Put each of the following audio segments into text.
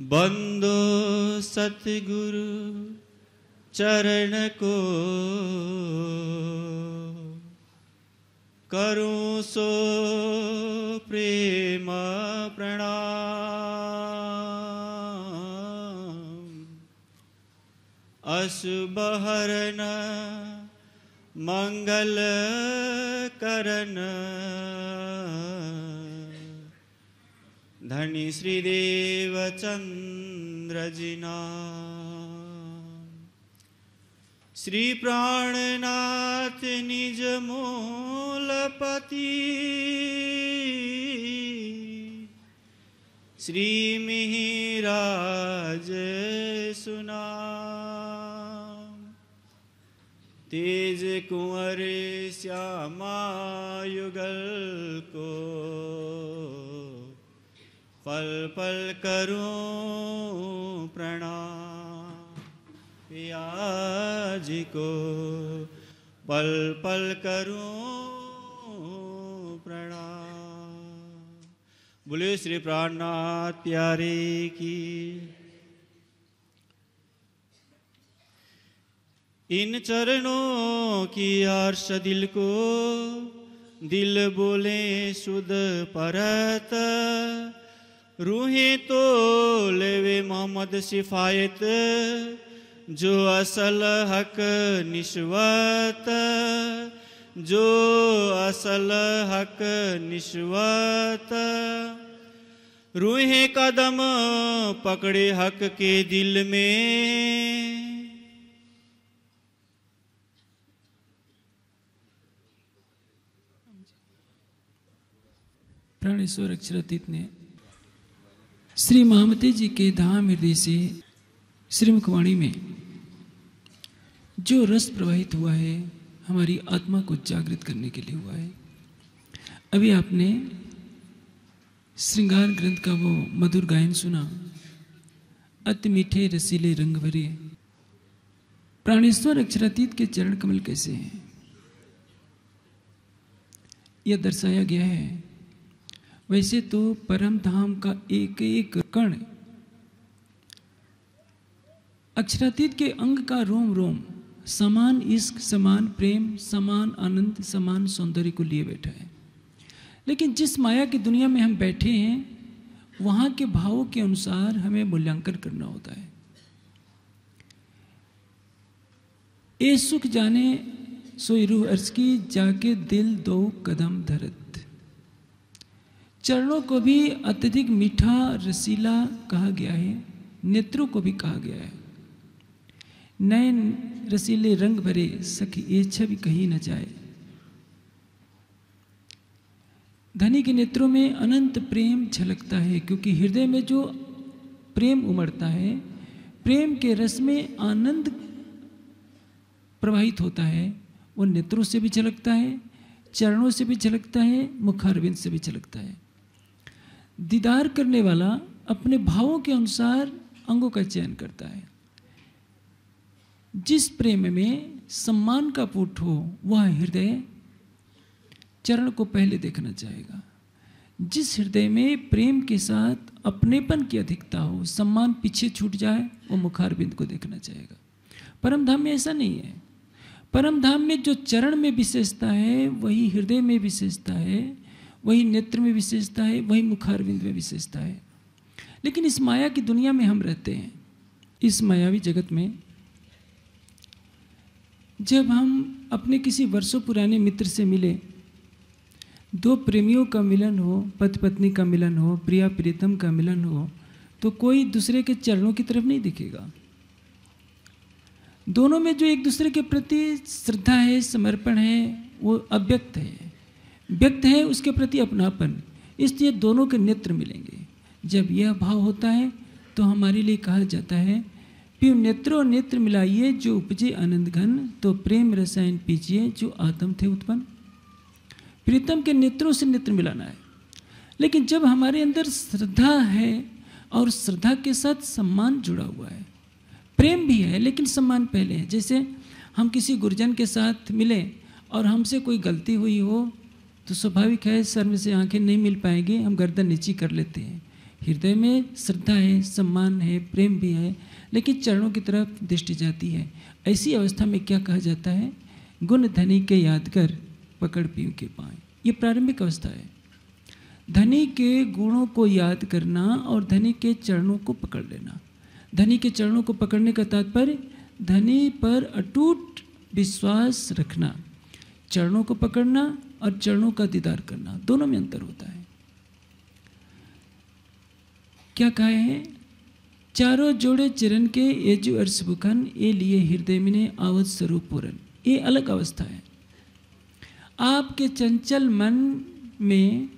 बंदो सतगुरु चरण को करो सो प्रेम प्रणाम अशुभहरण मंगल करण धनी श्रीदेव चंद्र जिना श्री प्राणनाथ निज मूलपति श्री मिहिराज सुना तेज कुंवर श्यामा युगल को पल पल करूं प्रणाम पिया जी को पल पल करूं प्रणाम बोले श्री प्राणनाथ प्यारे की इन चरणों की आर्ष दिल को दिल बोले सुद परत रूही तो लेवे मोहम्मद शिफायत जो असल हक निश्वत जो असल हक निश्वत रूहे कदम पकड़े हक के दिल में प्राणेश्वर अक्षरातीत ने श्री महामती जी के धाम हृदय से श्रीमुखवाणी में जो रस प्रवाहित हुआ है हमारी आत्मा को जागृत करने के लिए हुआ है अभी आपने श्रृंगार ग्रंथ का वो मधुर गायन सुना अति मीठे रसीले रंग भरे प्राणेश्वर अक्षरातीत के चरण कमल कैसे हैं यह दर्शाया गया है वैसे तो परम धाम का एक एक कण अक्षरातीत के अंग का रोम रोम समान इश्क समान प्रेम समान आनंद समान सौंदर्य को लिए बैठा है लेकिन जिस माया की दुनिया में हम बैठे हैं वहां के भावों के अनुसार हमें मूल्यांकन करना होता है ए सुख जाने सोई रूह अर्ज की जाके दिल दो कदम धरत चरणों को भी अत्यधिक मीठा रसीला कहा गया है नेत्रों को भी कहा गया है नए रसीले रंग भरे सखी ये छवि कहीं न जाए धनी के नेत्रों में अनंत प्रेम झलकता है क्योंकि हृदय में जो प्रेम उमड़ता है प्रेम के रस में आनंद प्रवाहित होता है वो नेत्रों से भी झलकता है चरणों से भी झलकता है मुखारविंद से भी झलकता है दीदार करने वाला अपने भावों के अनुसार अंगों का चयन करता है जिस प्रेम में सम्मान का पुट हो वह हृदय चरण को पहले देखना चाहेगा जिस हृदय में प्रेम के साथ अपनेपन की अधिकता हो सम्मान पीछे छूट जाए वो मुखारबिंद को देखना चाहेगा परम धाम में ऐसा नहीं है परम धाम में जो चरण में विशेषता है वही हृदय में विशेषता है वही नेत्र में विशेषता है वही मुखारविंद में विशेषता है लेकिन इस माया की दुनिया में हम रहते हैं इस मायावी जगत में जब हम अपने किसी वर्षों पुराने मित्र से मिले दो प्रेमियों का मिलन हो पति पत्नी का मिलन हो प्रिया प्रीतम का मिलन हो तो कोई दूसरे के चरणों की तरफ नहीं दिखेगा दोनों में जो एक दूसरे के प्रति श्रद्धा है समर्पण है वो अव्यक्त है व्यक्त है उसके प्रति अपनापन इसलिए दोनों के नेत्र मिलेंगे जब यह भाव होता है तो हमारे लिए कहा जाता है पी नेत्रों नेत्र मिलाइए जो उपजे आनंद घन तो प्रेम रसायन पीजिए जो आत्म थे उत्पन्न प्रीतम के नेत्रों से नेत्र मिलाना है लेकिन जब हमारे अंदर श्रद्धा है और श्रद्धा के साथ सम्मान जुड़ा हुआ है प्रेम भी है लेकिन सम्मान पहले है जैसे हम किसी गुरजन के साथ मिलें और हमसे कोई गलती हुई हो तो स्वाभाविक है शर्म से आंखें नहीं मिल पाएंगी हम गर्दन नीची कर लेते हैं हृदय में श्रद्धा है सम्मान है प्रेम भी है लेकिन चरणों की तरफ दृष्टि जाती है ऐसी अवस्था में क्या कहा जाता है गुण धनी के याद कर पकड़ पीऊ के पाए ये प्रारंभिक अवस्था है धनी के गुणों को याद करना और धनी के चरणों को पकड़ लेना धनी के चरणों को पकड़ने का तात्पर्य धनी पर अटूट विश्वास रखना चरणों को पकड़ना और चरणों का दीदार करना दोनों में अंतर होता है क्या कहे हैं चारों जोड़े चरण के ये जो ये लिए हृदय में आवत स्वरूप पूरण ये अलग अवस्था है आपके चंचल मन में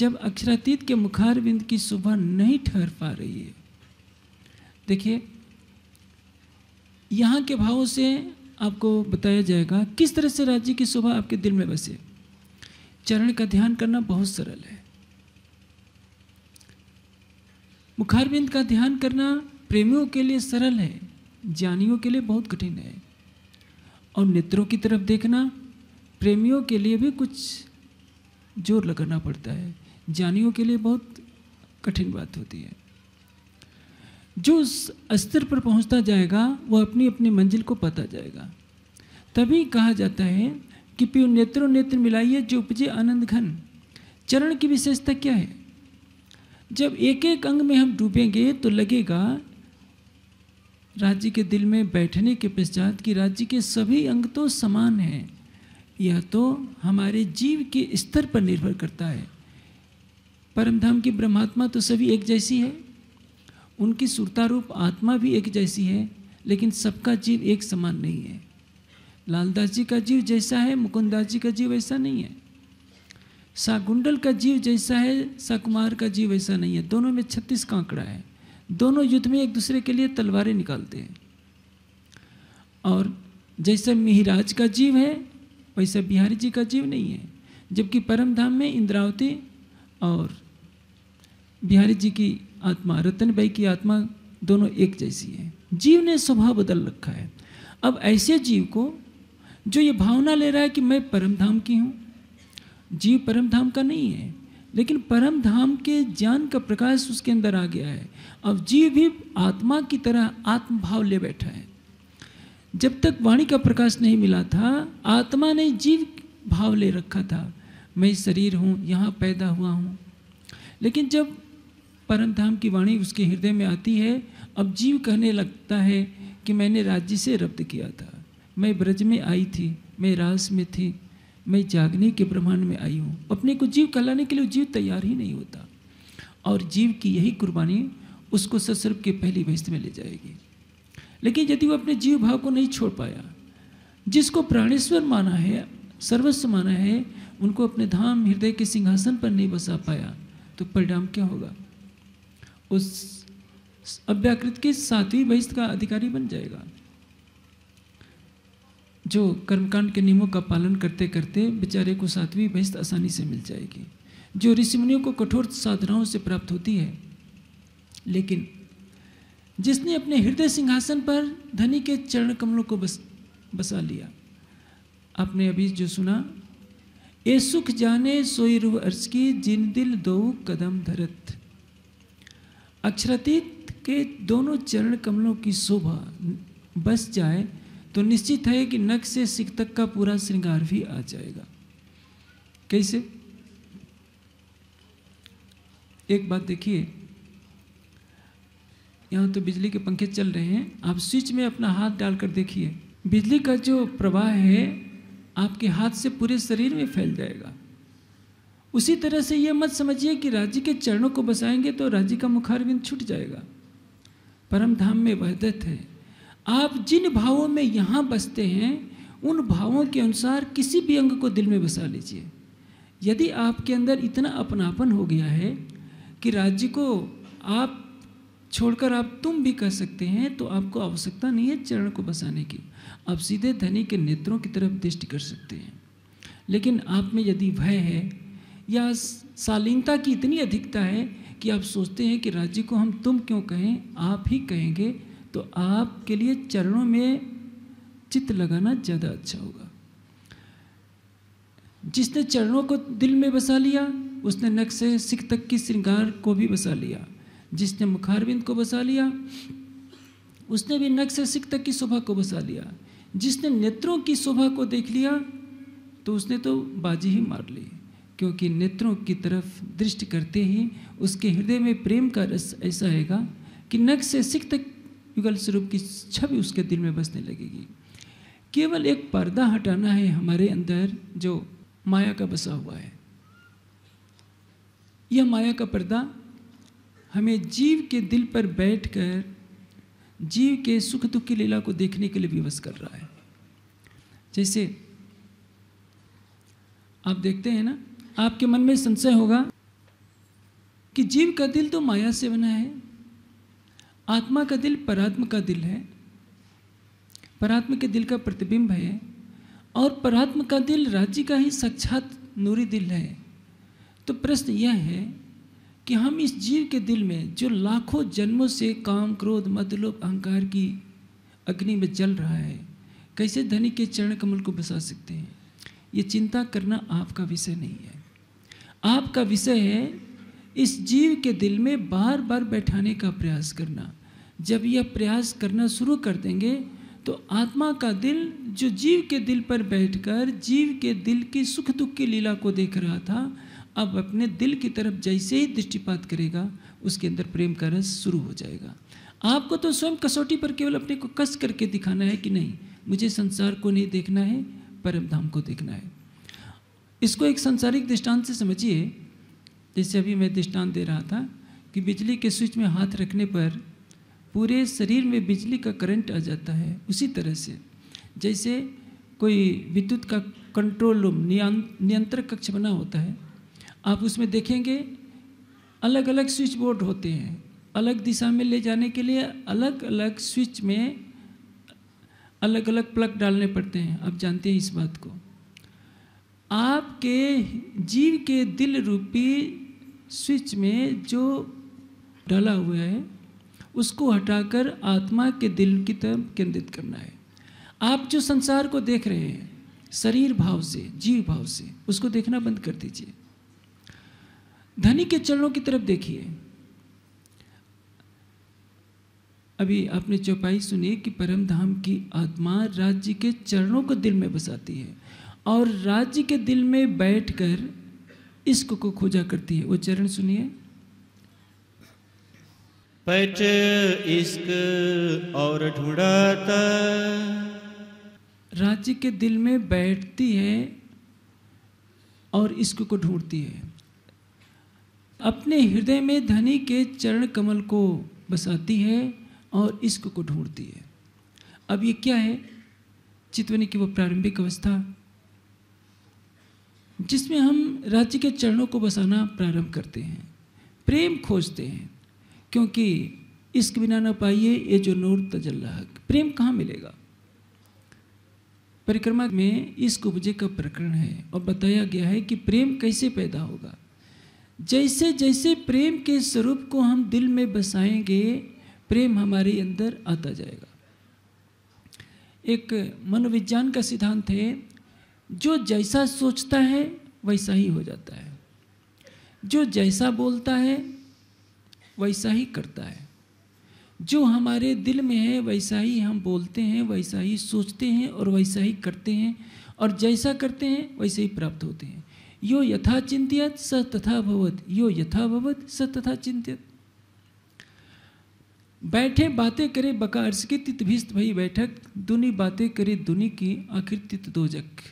जब अक्षरातीत के मुखार बिंद की सुबह नहीं ठहर पा रही है देखिए यहाँ के भावों से आपको बताया जाएगा किस तरह से राज्य की सुबह आपके दिल में बसे चरण का ध्यान करना बहुत सरल है मुखारबिंद का ध्यान करना प्रेमियों के लिए सरल है ज्ञानियों के लिए बहुत कठिन है और नेत्रों की तरफ देखना प्रेमियों के लिए भी कुछ जोर लगाना पड़ता है ज्ञानियों के लिए बहुत कठिन बात होती है जो उस स्तर पर पहुंचता जाएगा वो अपनी अपनी मंजिल को पता जाएगा तभी कहा जाता है कि पियो नेत्रों नेत्र मिलाइए जो उपजे आनंद घन चरण की विशेषता क्या है जब एक एक अंग में हम डूबेंगे तो लगेगा राज्य के दिल में बैठने के पश्चात कि राज्य के सभी अंग तो समान हैं यह तो हमारे जीव के स्तर पर निर्भर करता है परमधाम की ब्रह्मात्मा तो सभी एक जैसी है उनकी सुरतारूप आत्मा भी एक जैसी है लेकिन सबका जीव एक समान नहीं है लालदास जी का जीव जैसा है मुकुंदास जी का जीव ऐसा नहीं है सागुंडल का जीव जैसा है साकुमार का जीव ऐसा नहीं है दोनों में छत्तीस कांकड़ा है दोनों युद्ध में एक दूसरे के लिए तलवारें निकालते हैं और जैसा मिहिराज का जीव है वैसा बिहारी जी का जीव नहीं है जबकि परमधाम में इंद्रावती और बिहारी जी की आत्मा रतन भाई की आत्मा दोनों एक जैसी है जीव ने स्वभाव बदल रखा है अब ऐसे जीव को जो ये भावना ले रहा है कि मैं परम धाम की हूँ जीव परम धाम का नहीं है लेकिन परम धाम के ज्ञान का प्रकाश उसके अंदर आ गया है अब जीव भी आत्मा की तरह आत्मभाव ले बैठा है जब तक वाणी का प्रकाश नहीं मिला था आत्मा ने जीव भाव ले रखा था मैं शरीर हूँ यहाँ पैदा हुआ हूँ लेकिन जब परम धाम की वाणी उसके हृदय में आती है अब जीव कहने लगता है कि मैंने राज्य से रद्द किया था मैं ब्रज में आई थी मैं रास में थी मैं जागने के ब्रह्मांड में आई हूँ अपने को जीव कहलाने के लिए जीव तैयार ही नहीं होता और जीव की यही कुर्बानी उसको ससर्ग के पहली बहिस्त में ले जाएगी लेकिन यदि वो अपने जीव भाव को नहीं छोड़ पाया जिसको प्राणेश्वर माना है सर्वस्व माना है उनको अपने धाम हृदय के सिंहासन पर नहीं बसा पाया तो परिणाम क्या होगा उस अव्याकृत के सातवीं बहिष्ठ का अधिकारी बन जाएगा जो कर्मकांड के नियमों का पालन करते करते बेचारे को सातवीं बहिस्त आसानी से मिल जाएगी जो ऋषिमुनियों को कठोर साधनाओं से प्राप्त होती है लेकिन जिसने अपने हृदय सिंहासन पर धनी के चरण कमलों को बस बसा लिया आपने अभी जो सुना ए सुख जाने सोई रूह अर्ज की जिन दिल दो कदम धरत अक्षरातीत के दोनों चरण कमलों की शोभा बस जाए तो निश्चित है कि नख से सिख तक का पूरा श्रृंगार भी आ जाएगा कैसे एक बात देखिए यहाँ तो बिजली के पंखे चल रहे हैं आप स्विच में अपना हाथ डालकर देखिए बिजली का जो प्रवाह है आपके हाथ से पूरे शरीर में फैल जाएगा उसी तरह से ये मत समझिए कि राज्य के चरणों को बसाएंगे तो राज्य का मुखारविंद छूट जाएगा परम धाम में वहदत है आप जिन भावों में यहाँ बसते हैं उन भावों के अनुसार किसी भी अंग को दिल में बसा लीजिए यदि आपके अंदर इतना अपनापन हो गया है कि राज्य को आप छोड़कर आप तुम भी कह सकते हैं तो आपको आवश्यकता नहीं है चरण को बसाने की आप सीधे धनी के नेत्रों की तरफ दृष्टि कर सकते हैं लेकिन आप में यदि भय है या शालीनता की इतनी अधिकता है कि आप सोचते हैं कि राज्य को हम तुम क्यों कहें आप ही कहेंगे तो आपके लिए चरणों में चित्त लगाना ज़्यादा अच्छा होगा जिसने चरणों को दिल में बसा लिया उसने नक से सिख तक की श्रृंगार को भी बसा लिया जिसने मुखारविंद को बसा लिया उसने भी नक से सिख तक की शोभा को बसा लिया जिसने नेत्रों की शोभा को देख लिया तो उसने तो बाजी ही मार ली क्योंकि नेत्रों की तरफ दृष्टि करते ही उसके हृदय में प्रेम का रस ऐसा आएगा कि नक से सिख तक युगल स्वरूप की छवि उसके दिल में बसने लगेगी केवल एक पर्दा हटाना है हमारे अंदर जो माया का बसा हुआ है यह माया का पर्दा हमें जीव के दिल पर बैठकर जीव के सुख दुख की लीला को देखने के लिए विवश कर रहा है जैसे आप देखते हैं ना आपके मन में संशय होगा कि जीव का दिल तो माया से बना है आत्मा का दिल परात्म का दिल है परात्म के दिल का प्रतिबिंब है और परात्म का दिल राज्य का ही साक्षात नूरी दिल है तो प्रश्न यह है कि हम इस जीव के दिल में जो लाखों जन्मों से काम क्रोध मतलब अहंकार की अग्नि में जल रहा है कैसे धनी के चरण कमल को बसा सकते हैं ये चिंता करना आपका विषय नहीं है आपका विषय है इस जीव के दिल में बार बार बैठाने का प्रयास करना जब यह प्रयास करना शुरू कर देंगे तो आत्मा का दिल जो जीव के दिल पर बैठकर जीव के दिल की सुख दुख की लीला को देख रहा था अब अपने दिल की तरफ जैसे ही दृष्टिपात करेगा उसके अंदर प्रेम का रस शुरू हो जाएगा आपको तो स्वयं कसौटी पर केवल अपने को कस करके दिखाना है कि नहीं मुझे संसार को नहीं देखना है परम धाम को देखना है इसको एक संसारिक दृष्टांत से समझिए जैसे अभी मैं दृष्टांत दे रहा था कि बिजली के स्विच में हाथ रखने पर पूरे शरीर में बिजली का करंट आ जाता है उसी तरह से जैसे कोई विद्युत का कंट्रोल रूम नियंत्रक कक्ष बना होता है आप उसमें देखेंगे अलग अलग स्विच बोर्ड होते हैं अलग दिशा में ले जाने के लिए अलग अलग स्विच में अलग अलग प्लग डालने पड़ते हैं आप जानते हैं इस बात को आपके जीव के दिल रूपी स्विच में जो डाला हुआ है उसको हटाकर आत्मा के दिल की तरफ केंद्रित करना है आप जो संसार को देख रहे हैं शरीर भाव से जीव भाव से उसको देखना बंद कर दीजिए धनी के चरणों की तरफ देखिए अभी आपने चौपाई सुनी कि परम धाम की आत्मा राज्य के चरणों को दिल में बसाती है और राज्य के दिल में बैठकर इश्क को खोजा करती है वो चरण सुनिए पच इश्क और ढूंढाता राज्य के दिल में बैठती है और इश्क को ढूंढती है अपने हृदय में धनी के चरण कमल को बसाती है और इश्क को ढूंढती है अब ये क्या है चितवनी की वो प्रारंभिक अवस्था जिसमें हम राज्य के चरणों को बसाना प्रारंभ करते हैं प्रेम खोजते हैं क्योंकि इश्क बिना ना पाइए ये जो नूर हक प्रेम कहाँ मिलेगा परिक्रमा में इस कुबजे का प्रकरण है और बताया गया है कि प्रेम कैसे पैदा होगा जैसे जैसे प्रेम के स्वरूप को हम दिल में बसाएंगे प्रेम हमारे अंदर आता जाएगा एक मनोविज्ञान का सिद्धांत है जो जैसा सोचता है वैसा ही हो जाता है जो जैसा बोलता है वैसा ही करता है जो हमारे दिल में है वैसा ही हम बोलते हैं वैसा ही सोचते हैं और वैसा ही करते हैं और जैसा करते हैं वैसे ही प्राप्त होते हैं यो यथा चिंतित स तथा भवत यो यथा भवत स तथा चिंतित बैठे बातें करे बकार तित भिस्त भई बैठक दुनी बातें करे दुनी की आखिर तित दो जक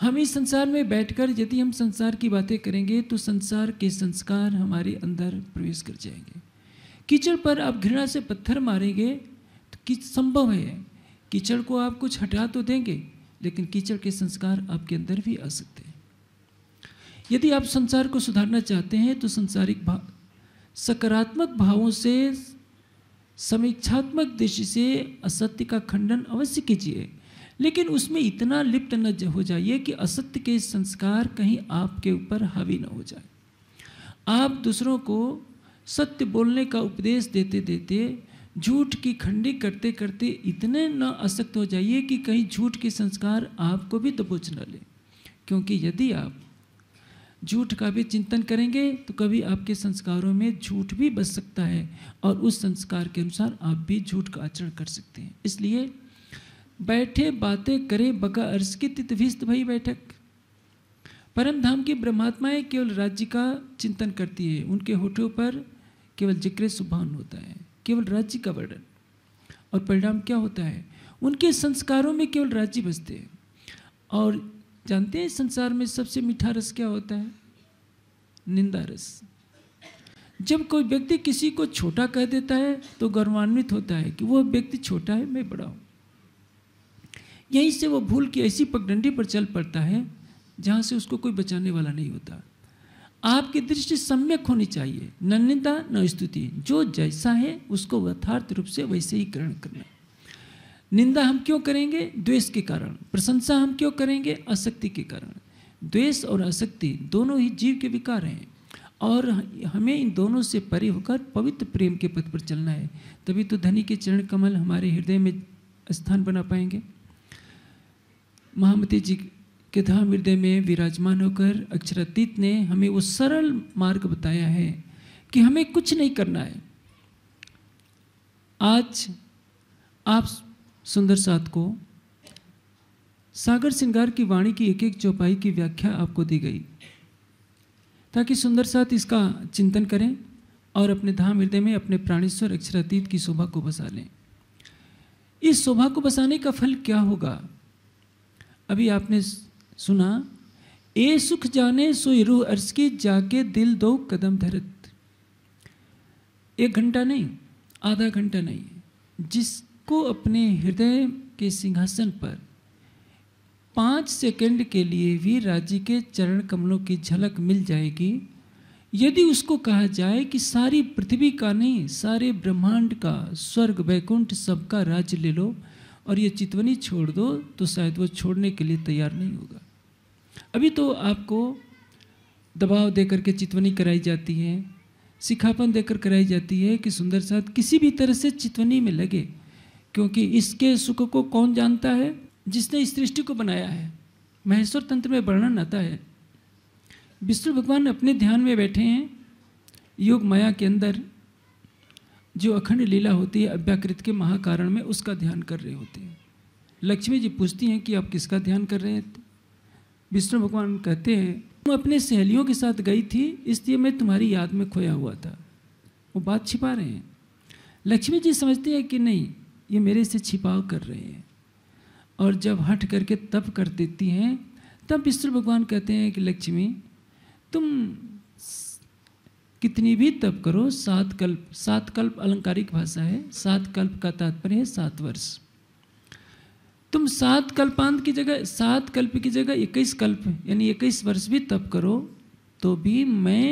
हम इस संसार में बैठकर यदि हम संसार की बातें करेंगे तो संसार के संस्कार हमारे अंदर प्रवेश कर जाएंगे कीचड़ पर आप घृणा से पत्थर मारेंगे तो कि संभव है कीचड़ को आप कुछ हटा तो देंगे लेकिन कीचड़ के संस्कार आपके अंदर भी आ सकते हैं यदि आप संसार को सुधारना चाहते हैं तो संसारिक भाव सकारात्मक भावों से समीक्षात्मक दृष्टि से असत्य का खंडन अवश्य कीजिए लेकिन उसमें इतना लिप्त न हो जाइए कि असत्य के संस्कार कहीं आपके ऊपर हावी न हो जाए आप दूसरों को सत्य बोलने का उपदेश देते देते झूठ की खंडी करते करते इतने न असक्त हो जाइए कि कहीं झूठ के संस्कार आपको भी दबोच तो न ले क्योंकि यदि आप झूठ का भी चिंतन करेंगे तो कभी आपके संस्कारों में झूठ भी बच सकता है और उस संस्कार के अनुसार आप भी झूठ का आचरण कर सकते हैं इसलिए बैठे बातें करे बका अर्ज की तितभिस्त भई बैठक परम धाम की ब्रह्मात्माएं केवल राज्य का चिंतन करती है उनके होठों पर केवल जिक्र सुभान होता है केवल राज्य का वर्णन और परिणाम क्या होता है उनके संस्कारों में केवल राज्य बसते हैं और जानते हैं संसार में सबसे मीठा रस क्या होता है निंदा रस जब कोई व्यक्ति किसी को छोटा कह देता है तो गौरवान्वित होता है कि वह व्यक्ति छोटा है मैं बड़ा हूँ यहीं से वो भूल के ऐसी पगडंडी पर चल पड़ता है जहाँ से उसको कोई बचाने वाला नहीं होता आपकी दृष्टि सम्यक होनी चाहिए न निंदा न स्तुति जो जैसा है उसको यथार्थ रूप से वैसे ही ग्रहण करना निंदा हम क्यों करेंगे द्वेष के कारण प्रशंसा हम क्यों करेंगे आसक्ति के कारण द्वेष और आसक्ति दोनों ही जीव के विकार हैं और हमें इन दोनों से परे होकर पवित्र प्रेम के पथ पर चलना है तभी तो धनी के चरण कमल हमारे हृदय में स्थान बना पाएंगे महामती जी के धाम हृदय में विराजमान होकर अक्षरातीत ने हमें वो सरल मार्ग बताया है कि हमें कुछ नहीं करना है आज आप सुंदर साथ को सागर श्रृंगार की वाणी की एक एक चौपाई की व्याख्या आपको दी गई ताकि सुंदर साथ इसका चिंतन करें और अपने धाम हृदय में अपने प्राणेश्वर अक्षरातीत की शोभा को बसा लें इस शोभा को बसाने का फल क्या होगा अभी आपने सुना ए सुख जाने सोई रू अर्स की जाके दिल दो कदम धरत एक घंटा नहीं आधा घंटा नहीं जिसको अपने हृदय के सिंहासन पर पाँच सेकंड के लिए भी राज्य के चरण कमलों की झलक मिल जाएगी यदि उसको कहा जाए कि सारी पृथ्वी का नहीं सारे ब्रह्मांड का स्वर्ग वैकुंठ सबका राज्य ले लो और ये चितवनी छोड़ दो तो शायद वो छोड़ने के लिए तैयार नहीं होगा अभी तो आपको दबाव देकर के चितवनी कराई जाती है सिखापन देकर कराई जाती है कि सुंदर साथ किसी भी तरह से चितवनी में लगे क्योंकि इसके सुख को कौन जानता है जिसने इस सृष्टि को बनाया है महेश्वर तंत्र में वर्णन आता है विष्णु भगवान अपने ध्यान में बैठे हैं योग माया के अंदर जो अखंड लीला होती है अव्याकृत के महाकारण में उसका ध्यान कर रहे होते हैं लक्ष्मी जी पूछती हैं कि आप किसका ध्यान कर रहे थे विष्णु भगवान कहते हैं तुम अपने सहेलियों के साथ गई थी इसलिए मैं तुम्हारी याद में खोया हुआ था वो बात छिपा रहे हैं लक्ष्मी जी समझती है कि नहीं ये मेरे से छिपाव कर रहे हैं और जब हट करके तप कर देती हैं तब विष्णु भगवान कहते हैं कि लक्ष्मी तुम कितनी भी तप करो सात कल्प सात कल्प अलंकारिक भाषा है सात कल्प का तात्पर्य है सात वर्ष तुम सात कल्पांत की जगह सात कल्प की जगह इक्कीस कल्प यानी इक्कीस वर्ष भी तप करो तो भी मैं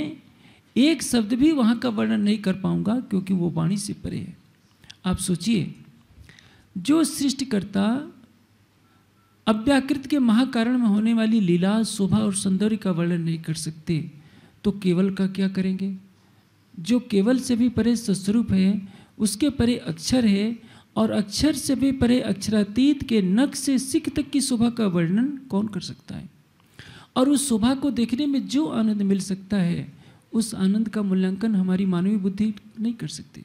एक शब्द भी वहाँ का वर्णन नहीं कर पाऊँगा क्योंकि वो वाणी से परे है आप सोचिए जो सृष्टिकर्ता अव्याकृत के महाकारण में होने वाली लीला शोभा और सौंदर्य का वर्णन नहीं कर सकते तो केवल का क्या करेंगे जो केवल से भी परे सस्वरूप है उसके परे अक्षर है और अक्षर से भी परे अक्षरातीत के नख से सिख तक की शोभा का वर्णन कौन कर सकता है और उस शोभा को देखने में जो आनंद मिल सकता है उस आनंद का मूल्यांकन हमारी मानवीय बुद्धि नहीं कर सकती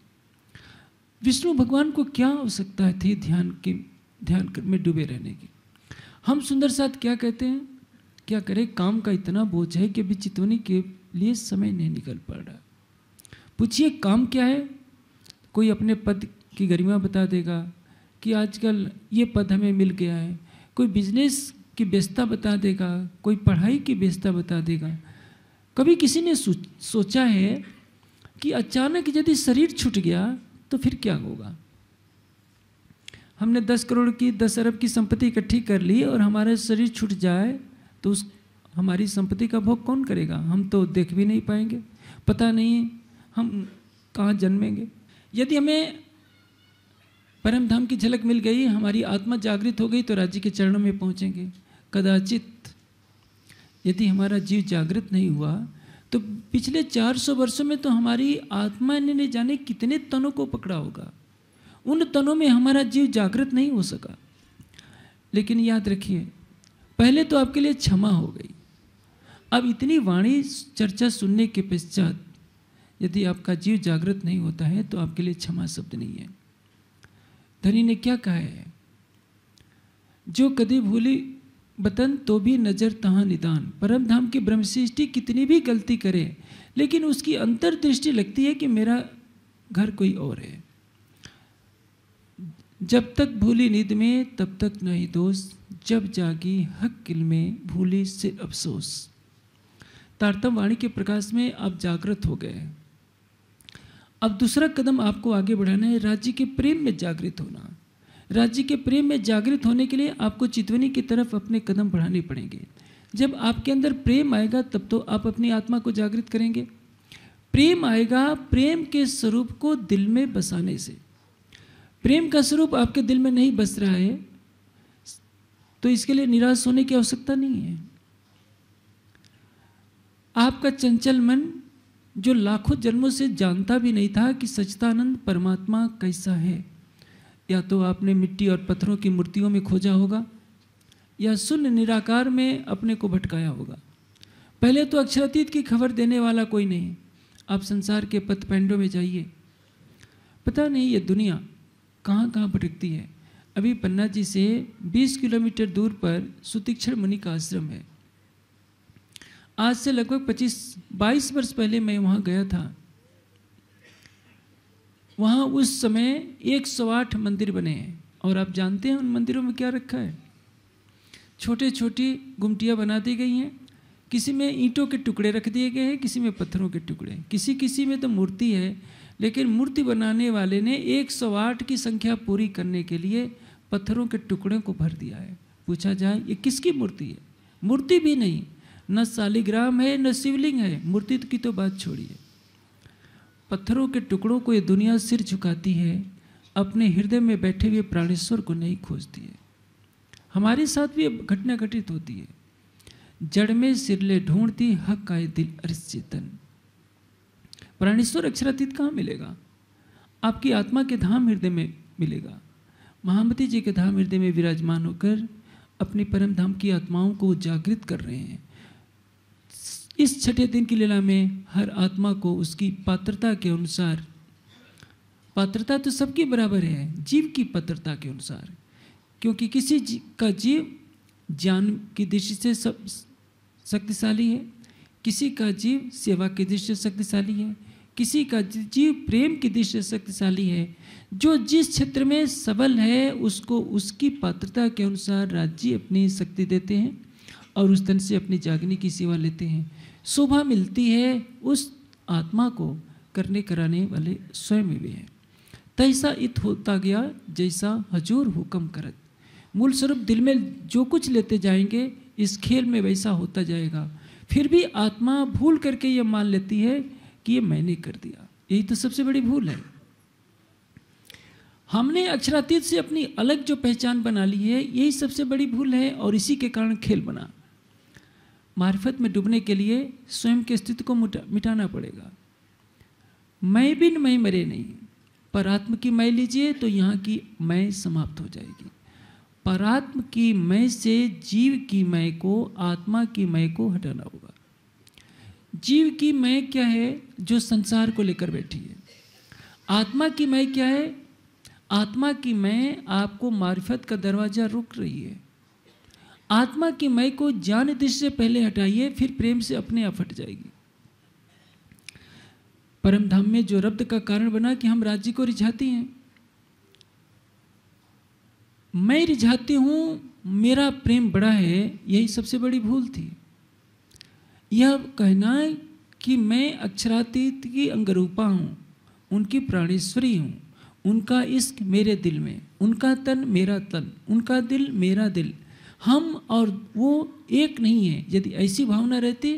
विष्णु भगवान को क्या आवश्यकता थी ध्यान के ध्यान में डूबे रहने की हम सुंदर साथ क्या कहते हैं क्या करें काम का इतना बोझ है कि अभी चितवनी के लिए समय नहीं निकल पा रहा पूछिए काम क्या है कोई अपने पद की गरिमा बता देगा कि आजकल ये पद हमें मिल गया है कोई बिजनेस की व्यस्तता बता देगा कोई पढ़ाई की व्यस्तता बता देगा कभी किसी ने सोचा है कि अचानक यदि शरीर छूट गया तो फिर क्या होगा हमने दस करोड़ की दस अरब की संपत्ति इकट्ठी कर ली और हमारा शरीर छूट जाए तो उस हमारी संपत्ति का भोग कौन करेगा हम तो देख भी नहीं पाएंगे पता नहीं हम कहाँ जन्मेंगे यदि हमें परम धाम की झलक मिल गई हमारी आत्मा जागृत हो गई तो राज्य के चरणों में पहुँचेंगे कदाचित यदि हमारा जीव जागृत नहीं हुआ तो पिछले 400 वर्षों में तो हमारी आत्मा ने नहीं जाने कितने तनों को पकड़ा होगा उन तनों में हमारा जीव जागृत नहीं हो सका लेकिन याद रखिए पहले तो आपके लिए क्षमा हो गई अब इतनी वाणी चर्चा सुनने के पश्चात यदि आपका जीव जागृत नहीं होता है तो आपके लिए क्षमा शब्द नहीं है धनी ने क्या कहा है जो कदी भूली बतन तो भी नजर तहा निदान परम धाम की ब्रह्मसृष्टि कितनी भी गलती करे लेकिन उसकी अंतर्दृष्टि लगती है कि मेरा घर कोई और है जब तक भूली नींद में तब तक नहीं दोष जब जागी हक किल में भूली सिर अफसोस तारतम वाणी के प्रकाश में आप जागृत हो गए अब दूसरा कदम आपको आगे बढ़ाना है राज्य के प्रेम में जागृत होना राज्य के प्रेम में जागृत होने के लिए आपको चितवनी की तरफ अपने कदम बढ़ाने पड़ेंगे जब आपके अंदर प्रेम आएगा तब तो आप अपनी आत्मा को जागृत करेंगे प्रेम आएगा प्रेम के स्वरूप को दिल में बसाने से प्रेम का स्वरूप आपके दिल में नहीं बस रहा है तो इसके लिए निराश होने की आवश्यकता नहीं है आपका चंचल मन जो लाखों जन्मों से जानता भी नहीं था कि सच्चिदानंद परमात्मा कैसा है या तो आपने मिट्टी और पत्थरों की मूर्तियों में खोजा होगा या शून्य निराकार में अपने को भटकाया होगा पहले तो अक्षरातीत की खबर देने वाला कोई नहीं आप संसार के पथपैंडों में जाइए पता नहीं ये दुनिया कहाँ कहाँ भटकती है अभी पन्ना जी से 20 किलोमीटर दूर पर सुतिक्षण मुनि का आश्रम है आज से लगभग 25 22 वर्ष पहले मैं वहाँ गया था वहाँ उस समय 108 मंदिर बने हैं और आप जानते हैं उन मंदिरों में क्या रखा है छोटे छोटी गुमटियाँ बना दी गई हैं किसी में ईंटों के टुकड़े रख दिए गए हैं किसी में पत्थरों के टुकड़े किसी किसी में तो मूर्ति है लेकिन मूर्ति बनाने वाले ने 108 की संख्या पूरी करने के लिए पत्थरों के टुकड़ों को भर दिया है पूछा जाए ये किसकी मूर्ति है मूर्ति भी नहीं न शालिग्राम है न शिवलिंग है मूर्ति की तो बात छोड़िए पत्थरों के टुकड़ों को ये दुनिया सिर झुकाती है अपने हृदय में बैठे हुए प्राणेश्वर को नहीं खोजती है हमारे साथ भी घटना घटित होती है जड़ में सिरले ढूंढती हक का दिल अरिश्चेतन प्राणेश्वर अक्षरातीत कहाँ मिलेगा आपकी आत्मा के धाम हृदय में मिलेगा महामती जी के धाम हृदय में विराजमान होकर अपने परम धाम की आत्माओं को जागृत कर रहे हैं इस छठे दिन की लीला में हर आत्मा को उसकी पात्रता के अनुसार पात्रता तो सबकी बराबर है जीव की पात्रता के अनुसार क्योंकि किसी जी का जीव ज्ञान की दृष्टि से सब शक्तिशाली है किसी का जीव सेवा की दृष्टि से शक्तिशाली है किसी का जीव प्रेम की दृष्टि से शक्तिशाली है जो जिस क्षेत्र में सबल है उसको उसकी पात्रता के अनुसार राज्य अपनी शक्ति देते हैं और उस धन से अपनी जागनी की सेवा लेते हैं शोभा मिलती है उस आत्मा को करने कराने वाले स्वयं भी हैं तैसा इत होता गया जैसा हजूर हुक्म करत मूल स्वरूप दिल में जो कुछ लेते जाएंगे इस खेल में वैसा होता जाएगा फिर भी आत्मा भूल करके ये मान लेती है कि ये मैंने कर दिया यही तो सबसे बड़ी भूल है हमने अक्षरातीत से अपनी अलग जो पहचान बना ली है यही सबसे बड़ी भूल है और इसी के कारण खेल बना मार्फत में डूबने के लिए स्वयं के अस्तित्व को मिटाना पड़ेगा मैं बिन मैं मरे नहीं परात्म की मैं लीजिए तो यहाँ की मैं समाप्त हो जाएगी परात्म की मैं से जीव की मैं को आत्मा की मैं को हटाना होगा जीव की मैं क्या है जो संसार को लेकर बैठी है आत्मा की मैं क्या है आत्मा की मैं आपको मार्फत का दरवाज़ा रुक रही है आत्मा की मय को ज्ञान दृष्टि से पहले हटाइए फिर प्रेम से अपने आप हट जाएगी परम धाम में जो रब्द का कारण बना कि हम राज्य को रिझाते हैं मैं रिझाती हूं मेरा प्रेम बड़ा है यही सबसे बड़ी भूल थी यह कहना है कि मैं अक्षरातीत की अंगरूपा हूं उनकी प्राणेश्वरी हूं उनका इश्क मेरे दिल में उनका तन मेरा तन उनका दिल मेरा दिल हम और वो एक नहीं है यदि ऐसी भावना रहती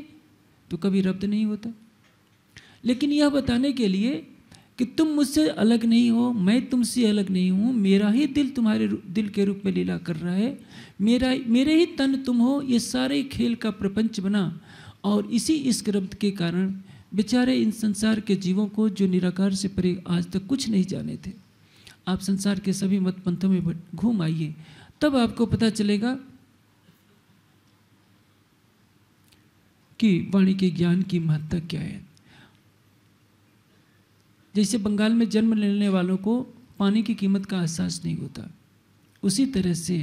तो कभी रब्द नहीं होता लेकिन यह बताने के लिए कि तुम मुझसे अलग नहीं हो मैं तुमसे अलग नहीं हूँ मेरा ही दिल तुम्हारे दिल के रूप में लीला कर रहा है मेरा मेरे ही तन तुम हो ये सारे खेल का प्रपंच बना और इसी इस रब्त के कारण बेचारे इन संसार के जीवों को जो निराकार से परे आज तक कुछ नहीं जाने थे आप संसार के सभी मत पंथों में घूम आइए तब आपको पता चलेगा कि वाणी के ज्ञान की महत्ता क्या है जैसे बंगाल में जन्म लेने वालों को पानी की कीमत का एहसास नहीं होता उसी तरह से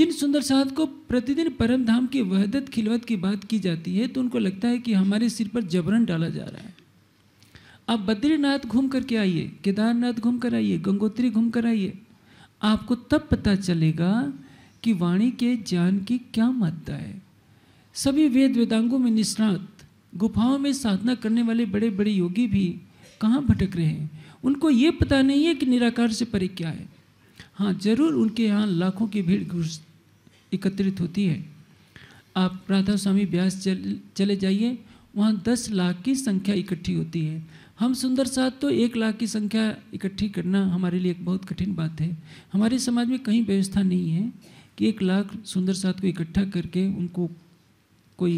जिन सुंदर साहद को प्रतिदिन परम धाम की वहदत खिलवत की बात की जाती है तो उनको लगता है कि हमारे सिर पर जबरन डाला जा रहा है आप बद्रीनाथ घूम करके आइए केदारनाथ घूम कर आइए गंगोत्री घूम कर आइए आपको तब पता चलेगा कि वाणी के ज्ञान की क्या महत्ता है सभी वेद वेदांगों में निष्णात गुफाओं में साधना करने वाले बड़े बड़े योगी भी कहाँ भटक रहे हैं उनको ये पता नहीं है कि निराकार से परे क्या है हाँ जरूर उनके यहाँ लाखों की भीड़ घुस एकत्रित होती है आप राधा स्वामी ब्यास चल, चले जाइए वहाँ दस लाख की संख्या इकट्ठी होती है हम सुंदर साथ तो एक लाख की संख्या इकट्ठी करना हमारे लिए एक बहुत कठिन बात है हमारे समाज में कहीं व्यवस्था नहीं है कि एक लाख सुंदर साथ को इकट्ठा करके उनको कोई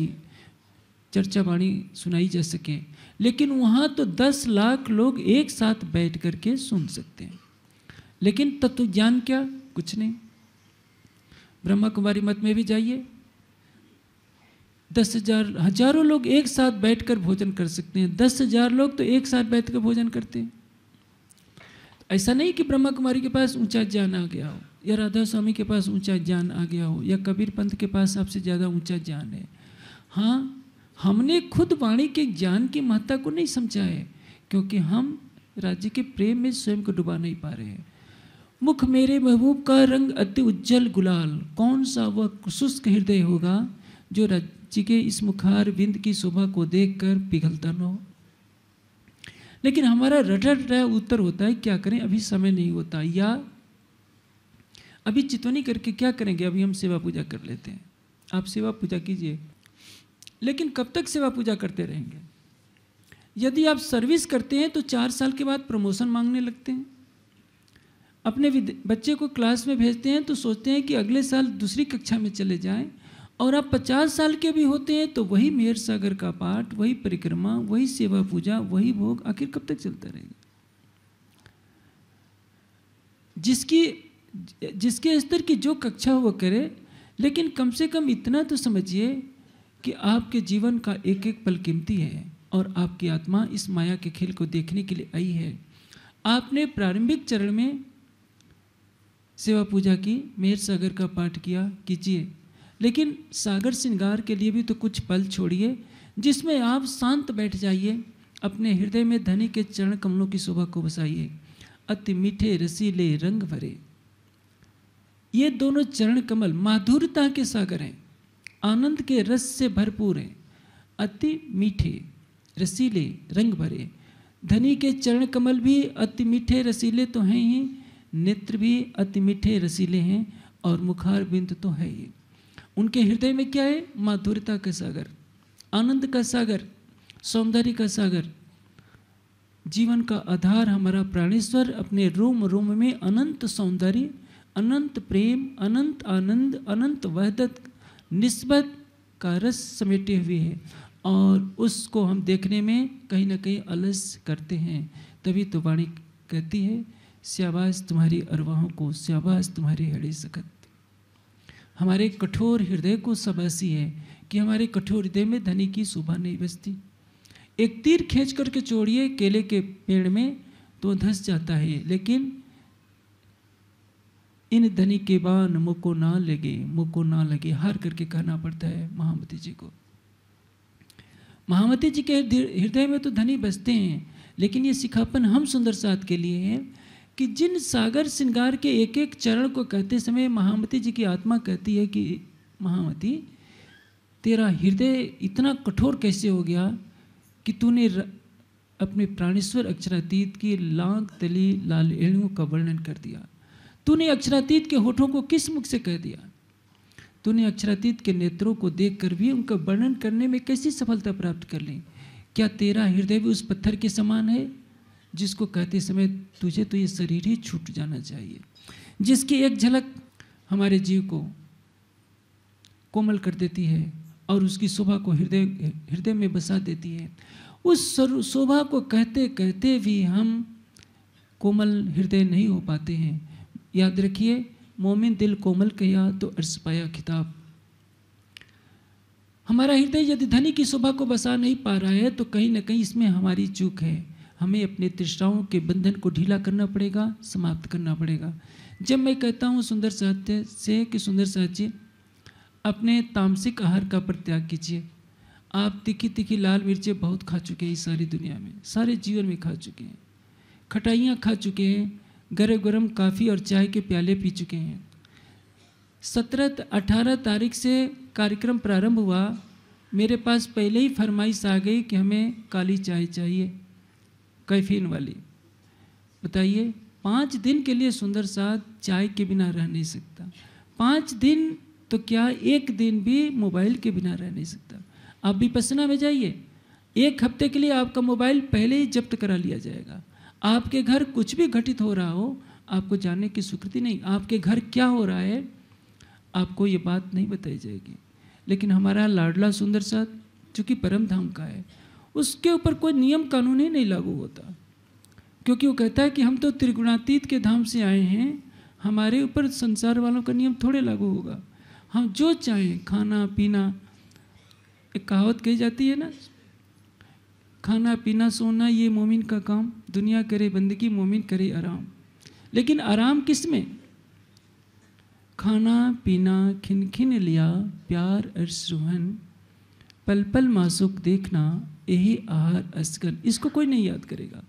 चर्चा वाणी सुनाई जा सके लेकिन वहाँ तो दस लाख लोग एक साथ बैठ करके सुन सकते हैं लेकिन तत्व ज्ञान क्या कुछ नहीं ब्रह्मा कुमारी मत में भी जाइए दस हजार हजारों लोग एक साथ बैठकर भोजन कर सकते हैं दस हजार लोग तो एक साथ बैठकर भोजन करते हैं ऐसा नहीं कि ब्रह्मा कुमारी के पास ऊंचा ज्ञान आ गया हो या राधा स्वामी के पास ऊंचा ज्ञान आ गया हो या कबीर पंथ के पास सबसे ज़्यादा ऊंचा ज्ञान है हाँ हमने खुद वाणी के ज्ञान की महत्ता को नहीं समझा है क्योंकि हम राज्य के प्रेम में स्वयं को डुबा नहीं पा रहे हैं मुख मेरे महबूब का रंग अति उज्जवल गुलाल कौन सा वह शुष्क हृदय होगा जो राज्य के इस मुखार बिंद की शोभा को देखकर पिघलता न हो लेकिन हमारा रटर रह उत्तर होता है क्या करें अभी समय नहीं होता या अभी चितवनी करके क्या करेंगे अभी हम सेवा पूजा कर लेते हैं आप सेवा पूजा कीजिए लेकिन कब तक सेवा पूजा करते रहेंगे यदि आप सर्विस करते हैं तो चार साल के बाद प्रमोशन मांगने लगते हैं अपने बच्चे को क्लास में भेजते हैं तो सोचते हैं कि अगले साल दूसरी कक्षा में चले जाएं और आप पचास साल के भी होते हैं तो वही मेहर सागर का पाठ वही परिक्रमा वही सेवा पूजा वही भोग आखिर कब तक चलता रहेगा जिसकी जिसके स्तर की जो कक्षा वो करे लेकिन कम से कम इतना तो समझिए कि आपके जीवन का एक एक पल कीमती है और आपकी आत्मा इस माया के खेल को देखने के लिए आई है आपने प्रारंभिक चरण में सेवा पूजा की मेहर सागर का पाठ किया कीजिए लेकिन सागर श्रृंगार के लिए भी तो कुछ पल छोड़िए जिसमें आप शांत बैठ जाइए अपने हृदय में धनी के चरण कमलों की शोभा को बसाइए अति मीठे रसीले रंग भरे ये दोनों चरण कमल माधुरता के सागर हैं आनंद के रस से भरपूर हैं अति मीठे रसीले रंग भरे धनी के चरण कमल भी अति मीठे रसीले तो हैं ही नेत्र भी अति मीठे रसीले हैं और मुखार बिंद तो है ही उनके हृदय में क्या है माधुरता का सागर आनंद का सागर सौंदर्य का सागर जीवन का आधार हमारा प्राणेश्वर अपने रोम रोम में अनंत सौंदर्य अनंत प्रेम अनंत आनंद अनंत वहदत नस्बत का रस समेटे हुए है और उसको हम देखने में कहीं ना कहीं अलस करते हैं तभी तो वाणी कहती है श्याबाज तुम्हारी अरवाहों को श्याबाज तुम्हारी हड़े सखत हमारे कठोर हृदय को सबासी है कि हमारे कठोर हृदय में धनी की शोभा नहीं बसती एक तीर खींच करके छोड़िए केले के पेड़ में तो धस जाता है लेकिन इन धनी के बान मुको ना लगे मुको ना लगे हार करके कहना पड़ता है महामती जी को महामती जी के हृदय में तो धनी बसते हैं लेकिन ये सिखापन हम सुंदर साथ के लिए है कि जिन सागर श्रृंगार के एक एक चरण को कहते समय महामती जी की आत्मा कहती है कि महामती तेरा हृदय इतना कठोर कैसे हो गया कि तूने अपने प्राणेश्वर अक्षरातीत की लांग तली लाल एड़ियों का वर्णन कर दिया तूने अक्षरातीत के होठों को किस मुख से कह दिया तूने अक्षरातीत के नेत्रों को देखकर भी उनका वर्णन करने में कैसी सफलता प्राप्त कर ली क्या तेरा हृदय भी उस पत्थर के समान है जिसको कहते समय तुझे तो ये शरीर ही छूट जाना चाहिए जिसकी एक झलक हमारे जीव को कोमल कर देती है और उसकी शोभा को हृदय हृदय में बसा देती है उस शोभा को कहते कहते भी हम कोमल हृदय नहीं हो पाते हैं याद रखिए मोमिन दिल कोमल कया तो अर्स पाया खिताब हमारा हृदय यदि धनी की शोभा को बसा नहीं पा रहा है तो कहीं ना कहीं इसमें हमारी चूक है हमें अपने तृष्णाओं के बंधन को ढीला करना पड़ेगा समाप्त करना पड़ेगा जब मैं कहता हूँ सुंदर साहित्य से कि सुंदर साहित्य अपने तामसिक आहार का परित्याग कीजिए आप तिखी तिखी लाल मिर्चें बहुत खा चुके हैं सारी दुनिया में सारे जीवन में खा चुके हैं खटाइयाँ खा चुके हैं गर्म गर्म काफ़ी और चाय के प्याले पी चुके हैं सत्रह अठारह तारीख से कार्यक्रम प्रारंभ हुआ मेरे पास पहले ही फरमाइश आ गई कि हमें काली चाय चाहिए कैफीन वाली बताइए पाँच दिन के लिए सुंदर साथ चाय के बिना रह नहीं सकता पाँच दिन तो क्या एक दिन भी मोबाइल के बिना रह नहीं सकता आप भी पसना में जाइए एक हफ्ते के लिए आपका मोबाइल पहले ही जब्त करा लिया जाएगा आपके घर कुछ भी घटित हो रहा हो आपको जानने की स्वीकृति नहीं आपके घर क्या हो रहा है आपको ये बात नहीं बताई जाएगी लेकिन हमारा लाडला सुंदर साथ जो कि परम धाम का है उसके ऊपर कोई नियम कानून ही नहीं लागू होता क्योंकि वो कहता है कि हम तो त्रिगुणातीत के धाम से आए हैं हमारे ऊपर संसार वालों का नियम थोड़े लागू होगा हम जो चाहें खाना पीना एक कहावत कही जाती है ना खाना पीना सोना ये मोमिन का काम दुनिया करे बंदगी मोमिन करे आराम लेकिन आराम किस में खाना पीना खिनखिन लिया प्यार अरसुहन पल पल मासुक देखना यही आहार असगन इसको कोई नहीं याद करेगा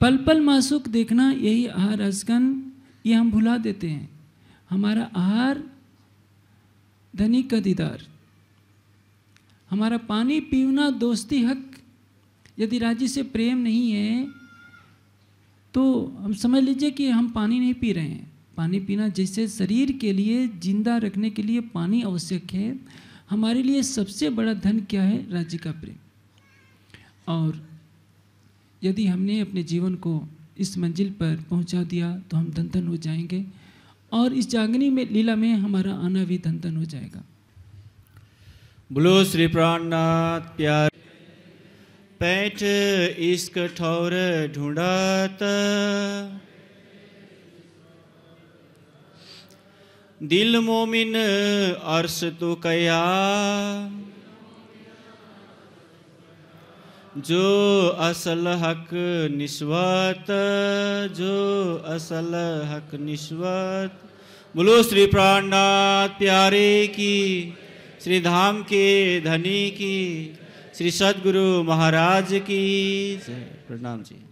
पल पल मासुक देखना यही आहार असगन ये हम भुला देते हैं हमारा आहार धनी का दीदार हमारा पानी पीना दोस्ती हक यदि राज्य से प्रेम नहीं है तो हम समझ लीजिए कि हम पानी नहीं पी रहे हैं पानी पीना जैसे शरीर के लिए जिंदा रखने के लिए पानी आवश्यक है हमारे लिए सबसे बड़ा धन क्या है राज्य का प्रेम और यदि हमने अपने जीवन को इस मंजिल पर पहुंचा दिया तो हम धन धन हो जाएंगे और इस जागनी में लीला में हमारा आना भी धन धन हो जाएगा बोलो श्री प्राणनाथ प्यार पैठ इश्क ठौर ढूंढत दिल मोमिन अर्स तो कया जो असल हक निस्वत जो असल हक निस्वत बोलो श्री प्राणनाथ प्यारे की श्री धाम के धनी की श्री सदगुरु महाराज की प्रणाम जी